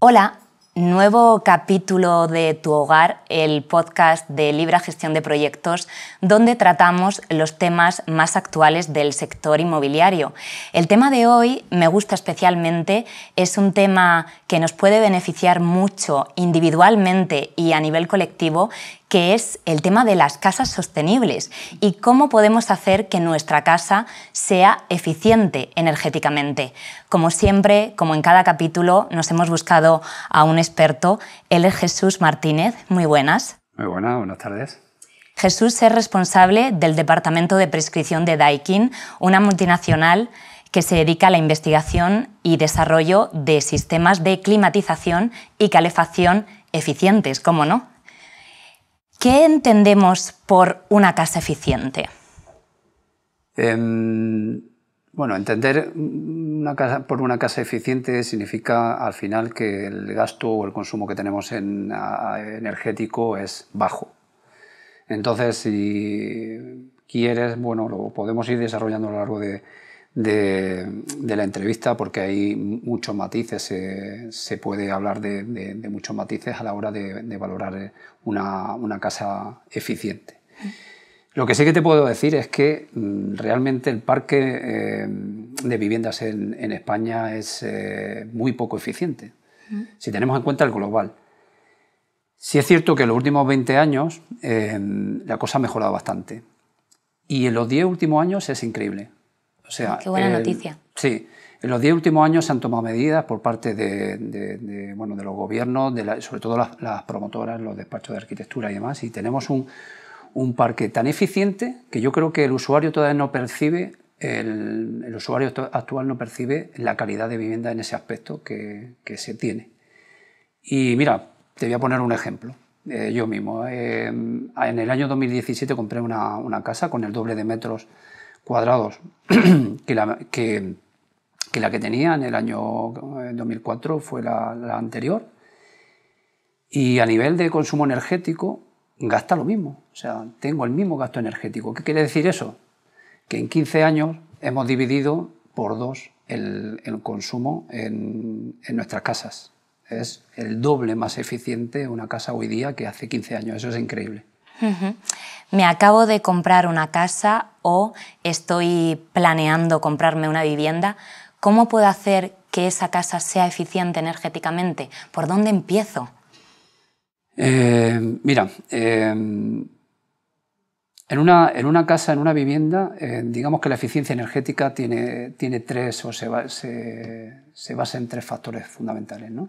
Hola, nuevo capítulo de Tu Hogar, el podcast de Libra Gestión de Proyectos, donde tratamos los temas más actuales del sector inmobiliario. El tema de hoy me gusta especialmente, es un tema que nos puede beneficiar mucho individualmente y a nivel colectivo que es el tema de las casas sostenibles y cómo podemos hacer que nuestra casa sea eficiente energéticamente. Como siempre, como en cada capítulo, nos hemos buscado a un experto, él es Jesús Martínez. Muy buenas. Muy buenas, buenas tardes. Jesús es responsable del Departamento de Prescripción de Daikin, una multinacional que se dedica a la investigación y desarrollo de sistemas de climatización y calefacción eficientes, ¿cómo no? ¿Qué entendemos por una casa eficiente? Em, bueno, entender una casa, por una casa eficiente significa al final que el gasto o el consumo que tenemos en, energético es bajo. Entonces, si quieres, bueno, lo podemos ir desarrollando a lo largo de, de, la entrevista porque hay muchos matices, se, puede hablar de, muchos matices a la hora de, valorar eh, una, casa eficiente. Mm. Lo que sí que te puedo decir es que mm, realmente el parque eh, de viviendas en, España es eh, muy poco eficiente, mm. si tenemos en cuenta el global. Sí es cierto que en los últimos 20 años la cosa ha mejorado bastante. Y en los 10 últimos años es increíble. O sea, Qué buena noticia. Sí. En los diez últimos años se han tomado medidas por parte de, bueno, de los gobiernos, sobre todo las, promotoras, los despachos de arquitectura y demás, y tenemos un, parque tan eficiente que yo creo que el usuario todavía no percibe, el, usuario actual no percibe la calidad de vivienda en ese aspecto que, se tiene. Y mira, te voy a poner un ejemplo. Eh, yo mismo, eh, en el año 2017 compré una, una casa con el doble de metros cuadrados que la que, tenía en el año 2004 eh, fue la, anterior. Y a nivel de consumo energético, gasta lo mismo. O sea, tengo el mismo gasto energético. ¿Qué quiere decir eso? Que en 15 años hemos dividido por dos el, consumo en, nuestras casas. Es el doble más eficiente una casa hoy día que hace 15 años. Eso es increíble. Me acabo de comprar una casa o estoy planeando comprarme una vivienda. ¿Cómo puedo hacer que esa casa sea eficiente energéticamente? ¿Por dónde empiezo? Eh, mira, eh, en, una, casa, en una vivienda, eh, digamos que la eficiencia energética tiene, tres o se, se basa en tres factores fundamentales. ¿no?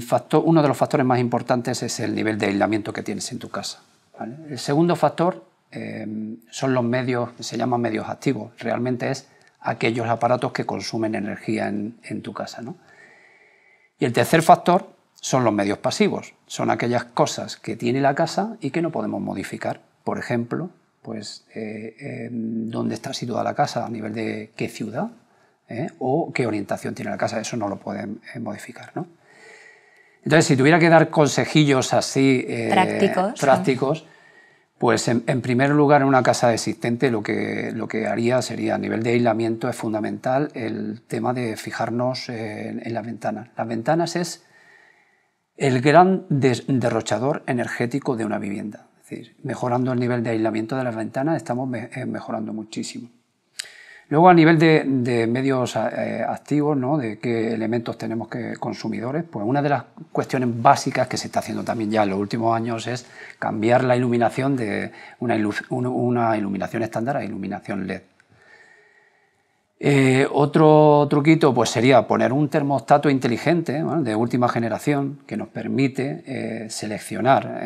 factor, uno de los factores más importantes es el nivel de aislamiento que tienes en tu casa. El segundo factor eh, son los medios, se llaman medios activos, realmente es aquellos aparatos que consumen energía en, tu casa. Y el tercer factor son los medios pasivos, son aquellas cosas que tiene la casa y que no podemos modificar. Por ejemplo, pues eh, em, dónde está situada la casa a nivel de qué ciudad ¿eh? o qué orientación tiene la casa, eso no lo pueden modificar. ¿no? Entonces, si tuviera que dar consejillos así eh, prácticos, pues en, primer lugar en una casa existente lo que, lo que haría sería a nivel de aislamiento es fundamental el tema de fijarnos en, en las ventanas. Las ventanas es el gran derrochador energético de una vivienda. Es decir, mejorando el nivel de aislamiento de las ventanas estamos eh, mejorando muchísimo. Luego a nivel de, medios eh, activos, de qué elementos tenemos que consumidores, pues una de las cuestiones básicas que se está haciendo también ya en los últimos años es cambiar la iluminación de una, iluminación estándar a iluminación LED. Eh, otro truquito pues sería poner un termostato inteligente de última generación que nos permite eh, seleccionar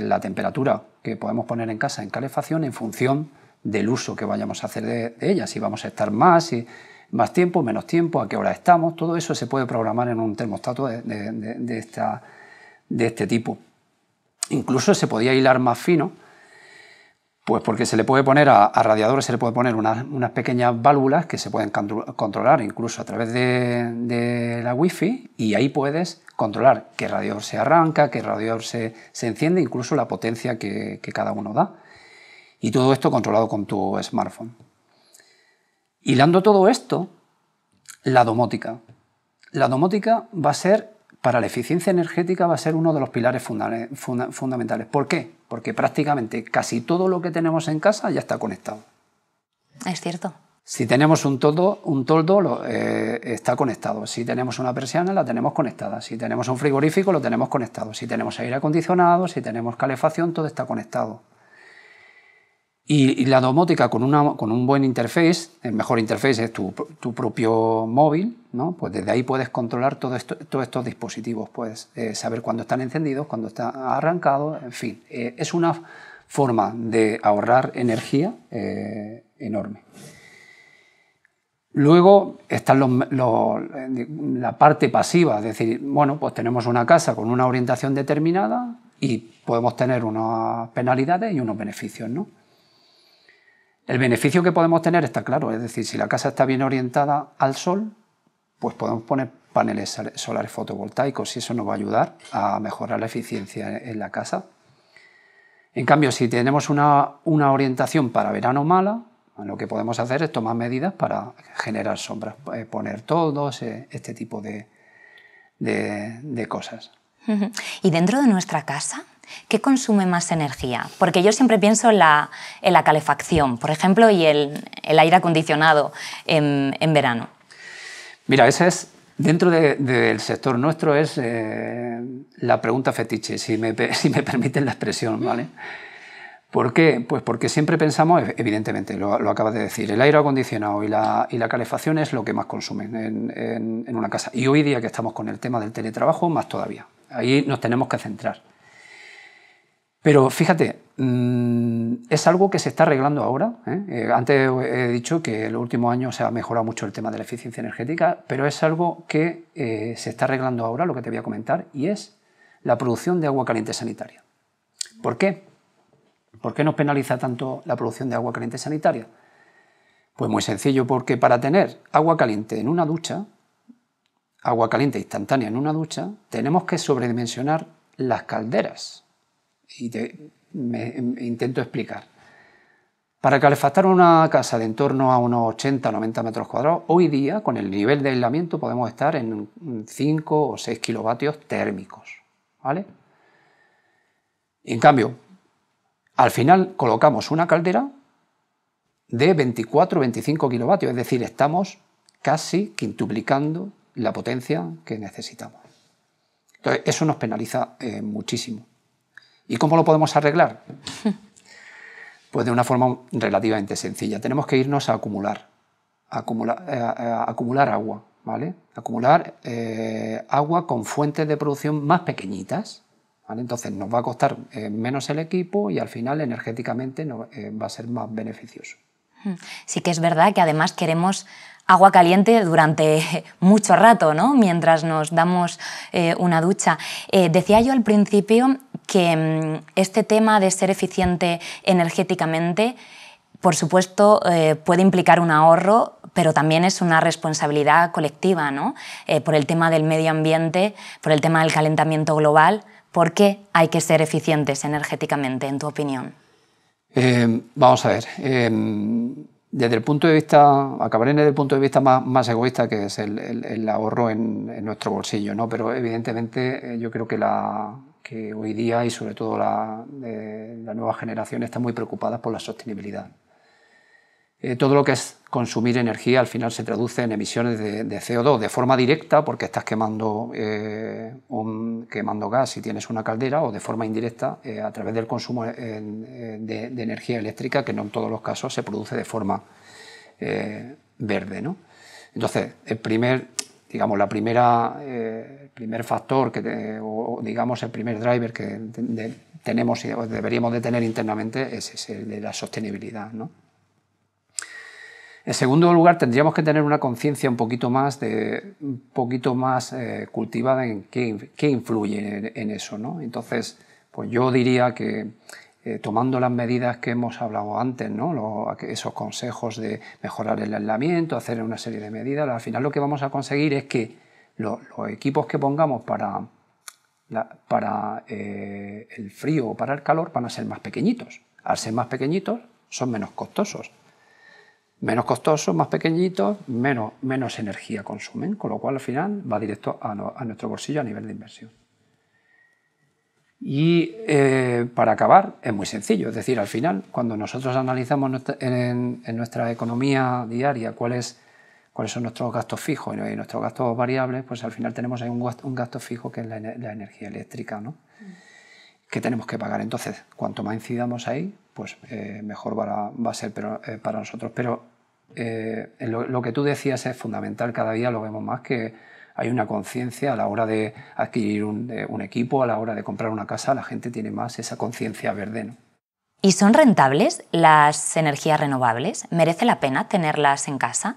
la temperatura que podemos poner en casa en calefacción en función del uso que vayamos a hacer de, ellas, ella, si vamos a estar más, y más tiempo, menos tiempo, a qué hora estamos, todo eso se puede programar en un termostato de, este tipo. Incluso se podía hilar más fino, pues porque se le puede poner a, radiadores, se le puede poner unas, pequeñas válvulas que se pueden controlar incluso a través de, la la wifi y ahí puedes controlar qué radiador se arranca, qué radiador se, enciende, incluso la potencia que cada uno da. Y todo esto controlado con tu smartphone. Hilando todo esto, la domótica. La domótica va a ser, para la eficiencia energética, va a ser uno de los pilares fundamentales. ¿Por qué? Porque prácticamente casi todo lo que tenemos en casa ya está conectado. Es cierto. Si tenemos un toldo, un toldo eh, está conectado. Si tenemos una persiana, la tenemos conectada. Si tenemos un frigorífico, lo tenemos conectado. Si tenemos aire acondicionado, si tenemos calefacción, todo está conectado. Y, la domótica con, un buen interface, el mejor interface es tu, propio móvil, ¿no? pues desde ahí puedes controlar todos estos dispositivos, puedes eh, saber cuándo están encendidos, cuándo están arrancados, en fin. Eh, es una forma de ahorrar energía eh, enorme. Luego está la parte pasiva, es decir, bueno, pues tenemos una casa con una orientación determinada y podemos tener unas penalidades y unos beneficios, ¿no? El beneficio que podemos tener está claro, es decir, si la casa está bien orientada al sol, pues podemos poner paneles solares fotovoltaicos y eso nos va a ayudar a mejorar la eficiencia en la casa. En cambio, si tenemos una, orientación para verano mala, lo que podemos hacer es tomar medidas para generar sombras, eh, poner todos, eh, este tipo de cosas. ¿Y dentro de nuestra casa? ¿Qué consume más energía? Porque yo siempre pienso en la, calefacción, por ejemplo, y el, aire acondicionado en, verano. Mira, es, dentro del sector nuestro, es eh, la pregunta fetiche, si me, permiten la expresión, ¿Por qué? Pues porque siempre pensamos, e, evidentemente, lo, acabas de decir, el aire acondicionado y la, calefacción es lo que más consumen en, en una casa. Y hoy día que estamos con el tema del teletrabajo, más todavía. Ahí nos tenemos que centrar. Pero fíjate, mm, es algo que se está arreglando ahora. ¿eh? Eh, antes he dicho que en los últimos años se ha mejorado mucho el tema de la eficiencia energética, pero es algo que eh, se está arreglando ahora, lo que te voy a comentar, y es la producción de agua caliente sanitaria. ¿Por qué? ¿Por qué nos penaliza tanto la producción de agua caliente sanitaria? Pues muy sencillo, porque para tener agua caliente en una ducha, agua caliente instantánea en una ducha, tenemos que sobredimensionar las calderas y te, me, intento explicar. Para calefactar una casa de en torno a unos 80-90 metros cuadrados, hoy día con el nivel de aislamiento podemos estar en 5 o 6 kilovatios térmicos. ¿vale? En cambio, al final colocamos una caldera de 24-25 kilovatios, es decir, estamos casi quintuplicando la potencia que necesitamos. Entonces, eso nos penaliza eh, muchísimo. ¿Y cómo lo podemos arreglar? Pues de una forma relativamente sencilla. Tenemos que irnos a acumular, eh, eh, acumular, agua, ¿vale? Acumular eh, agua con fuentes de producción más pequeñitas. ¿vale? Entonces nos va a costar menos el equipo y al final energéticamente va a ser más beneficioso. Hmm. Sí que es verdad que además queremos agua caliente durante mucho rato, ¿no? Mientras nos damos una ducha. decía yo al principio que mm, este tema de ser eficiente energéticamente, por supuesto, eh, puede implicar un ahorro, pero también es una responsabilidad colectiva, ¿no? Eh, por el tema del medio ambiente, por el tema del calentamiento global. ¿Por qué hay que ser eficientes energéticamente, en tu opinión? Eh, vamos a ver. desde el punto de vista, acabaré desde el punto de vista más, egoísta, que es el, ahorro en, en, nuestro bolsillo, ¿no? Pero evidentemente yo creo que la, que hoy día y sobre todo la, eh, nueva generación están muy preocupadas por la sostenibilidad. Eh, todo lo que es consumir energía al final se traduce en emisiones de, CO2 de forma directa porque estás quemando, eh, quemando gas y tienes una caldera o de forma indirecta a través del consumo de, energía eléctrica que no en todos los casos se produce de forma verde. ¿no? Entonces, el primer digamos, la primera, eh, el primer factor que, o, digamos, el primer driver que tenemos y deberíamos de tener internamente es, el de la sostenibilidad, En segundo lugar, tendríamos que tener una conciencia un poquito más, de, un poquito más eh, cultivada en qué, influye en, eso. Entonces, pues yo diría que eh, tomando las medidas que hemos hablado antes, esos consejos de mejorar el aislamiento, hacer una serie de medidas, al final lo que vamos a conseguir es que los equipos que pongamos para, eh, el frío o para el calor van a ser más pequeñitos. Al ser más pequeñitos, son menos costosos. Menos costosos, más pequeñitos, menos, menos energía consumen, con lo cual al final va directo a nuestro bolsillo a nivel de inversión. Y eh, para acabar, es muy sencillo. Es decir, al final, cuando nosotros analizamos en, nuestra economía diaria cuáles son nuestros gastos fijos y nuestros gastos variables, pues al final tenemos ahí un, gasto, fijo que es la, energía eléctrica, ¿no? Mm. que tenemos que pagar. Entonces, cuanto más incidamos ahí, pues eh, mejor va a, va a ser eh, para nosotros. Pero lo que tú decías es fundamental, cada día lo vemos más que hay una conciencia a la hora de adquirir eh, un, equipo, a la hora de comprar una casa, la gente tiene más esa conciencia verde. ¿Y son rentables las energías renovables? ¿Merece la pena tenerlas en casa?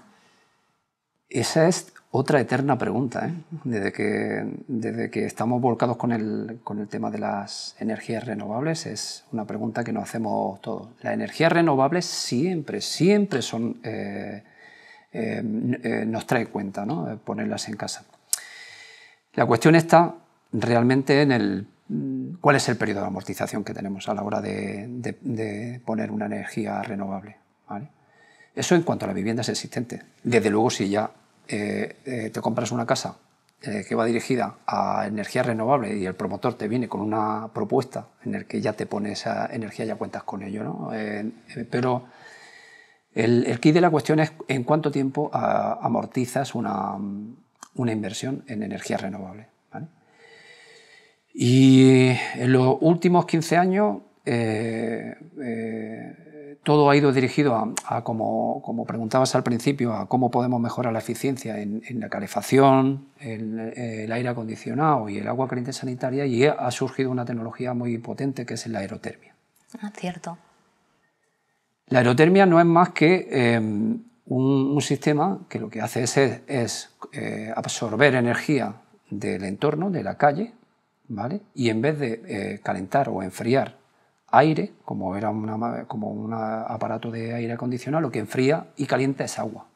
Esa es otra eterna pregunta. ¿eh? Desde, que, desde que estamos volcados con el, tema de las energías renovables, es una pregunta que nos hacemos todos. Las energías renovables siempre, siempre son... Eh, eh, nos trae cuenta ¿no? ponerlas en casa. La cuestión está realmente en el cuál es el periodo de amortización que tenemos a la hora de, poner una energía renovable. Eso en cuanto a las viviendas existentes. Desde luego, si ya eh, eh, te compras una casa eh, que va dirigida a energía renovable y el promotor te viene con una propuesta en la que ya te pone esa energía, ya cuentas con ello. ¿no? pero el, el de la cuestión es en cuánto tiempo ah, amortizas una, una inversión en energía renovable. Y en los últimos 15 años eh, eh, todo ha ido dirigido a, como, preguntabas al principio, a cómo podemos mejorar la eficiencia en, la calefacción, eh, el aire acondicionado y el agua caliente sanitaria y ha surgido una tecnología muy potente que es la aerotermia. Ah, cierto. La aerotermia no es más que un, sistema que lo que hace es, es eh, absorber energía del entorno, de la calle, ¿vale? y en vez de eh, calentar o enfriar aire, como era como un aparato de aire acondicionado, lo que enfría y calienta es agua.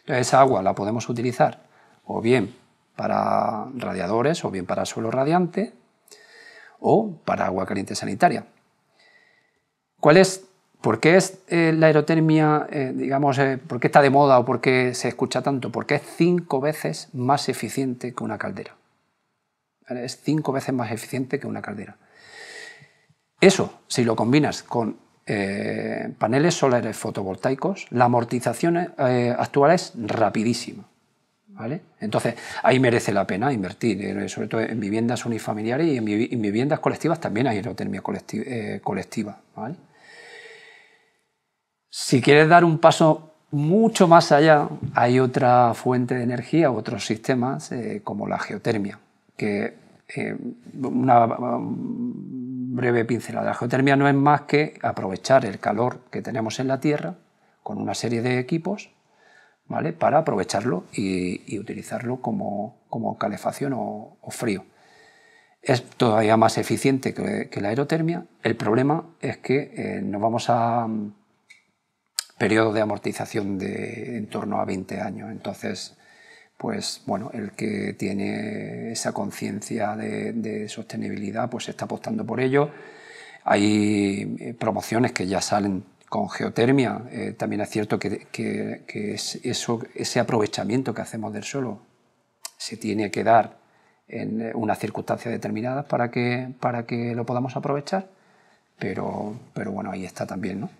Entonces esa agua la podemos utilizar o bien para radiadores o bien para suelo radiante o para agua caliente sanitaria. ¿Cuál es ¿Por qué es eh, la aerotermia, eh, digamos, eh, por qué está de moda o por qué se escucha tanto? Porque es cinco veces más eficiente que una caldera. Es cinco veces más eficiente que una caldera. Eso, si lo combinas con paneles solares fotovoltaicos, la amortización actual es rapidísima. ¿Vale? Entonces, ahí merece la pena invertir, sobre todo en viviendas unifamiliares y en, viviendas colectivas también hay aerotermia colectiva. Si quieres dar un paso mucho más allá, hay otra fuente de energía, otros sistemas, eh, como la geotermia, que eh, una breve pincelada. La geotermia no es más que aprovechar el calor que tenemos en la Tierra con una serie de equipos ¿vale? para aprovecharlo y, utilizarlo como, calefacción o, frío. Es todavía más eficiente que, la aerotermia. El problema es que no eh, nos vamos a periodo de amortización de en torno a 20 años. Entonces, pues bueno, el que tiene esa conciencia de, sostenibilidad, pues está apostando por ello. Hay eh, promociones que ya salen con geotermia. Eh, también es cierto que, eso, ese aprovechamiento que hacemos del suelo se tiene que dar en unas circunstancias determinadas para que, para que lo podamos aprovechar. Pero, pero bueno, ahí está también, ¿no?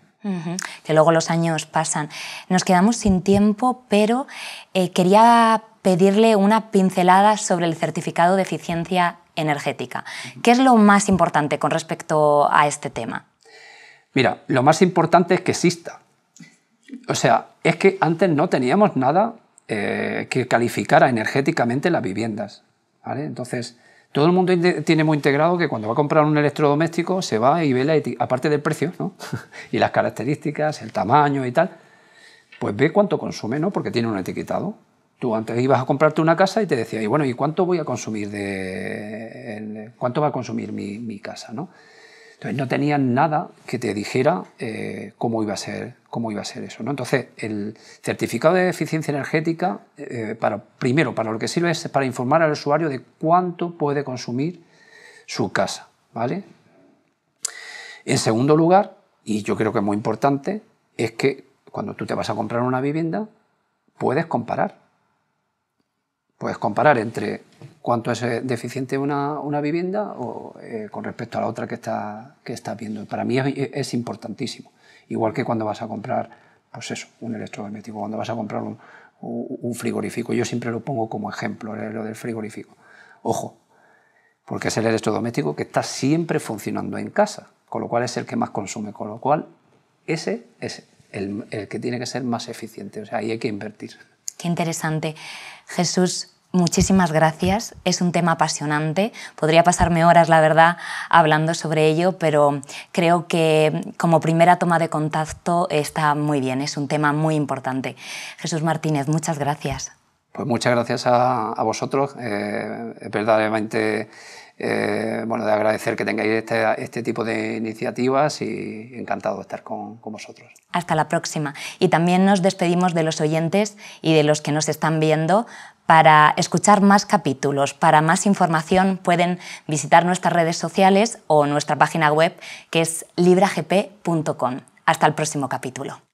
Que luego los años pasan. Nos quedamos sin tiempo, pero eh, quería pedirle una pincelada sobre el certificado de eficiencia energética. ¿Qué es lo más importante con respecto a este tema? Mira, lo más importante es que exista. O sea, es que antes no teníamos nada eh, que calificara energéticamente las viviendas. ¿vale? Entonces, todo el mundo tiene muy integrado que cuando va a comprar un electrodoméstico se va y ve la aparte del precio, ¿no? y las características, el tamaño y tal, pues ve cuánto consume, ¿no? Porque tiene un etiquetado. Tú antes ibas a comprarte una casa y te decía, bueno, ¿y cuánto voy a consumir de. cuánto va a consumir mi, mi casa, ¿no? no tenían nada que te dijera eh, cómo, iba a ser, cómo iba a ser eso. ¿no? Entonces el certificado de eficiencia energética, eh, para, primero, para lo que sirve es para informar al usuario de cuánto puede consumir su casa. ¿vale? En segundo lugar, y yo creo que es muy importante, es que cuando tú te vas a comprar una vivienda, puedes comparar puedes comparar entre cuánto es eh, deficiente una, vivienda o, eh, con respecto a la otra que estás que está viendo. Para mí es, importantísimo. Igual que cuando vas a comprar, pues un electrodoméstico, cuando vas a comprar un, frigorífico. Yo siempre lo pongo como ejemplo, eh, lo del frigorífico. Ojo, porque es el electrodoméstico que está siempre funcionando en casa, con lo cual es el que más consume, con lo cual ese es el, el que tiene que ser más eficiente, o sea, ahí hay que invertir. Qué interesante. Jesús, Muchísimas gracias. Es un tema apasionante. Podría pasarme horas, la verdad, hablando sobre ello, pero creo que como primera toma de contacto está muy bien. Es un tema muy importante. Jesús Martínez, muchas gracias. Pues muchas gracias a, vosotros. Eh, verdaderamente eh, bueno, de agradecer que tengáis este, este, tipo de iniciativas y encantado de estar con, vosotros. Hasta la próxima. Y también nos despedimos de los oyentes y de los que nos están viendo para escuchar más capítulos, para más información, pueden visitar nuestras redes sociales o nuestra página web que es libragp.com. Hasta el próximo capítulo.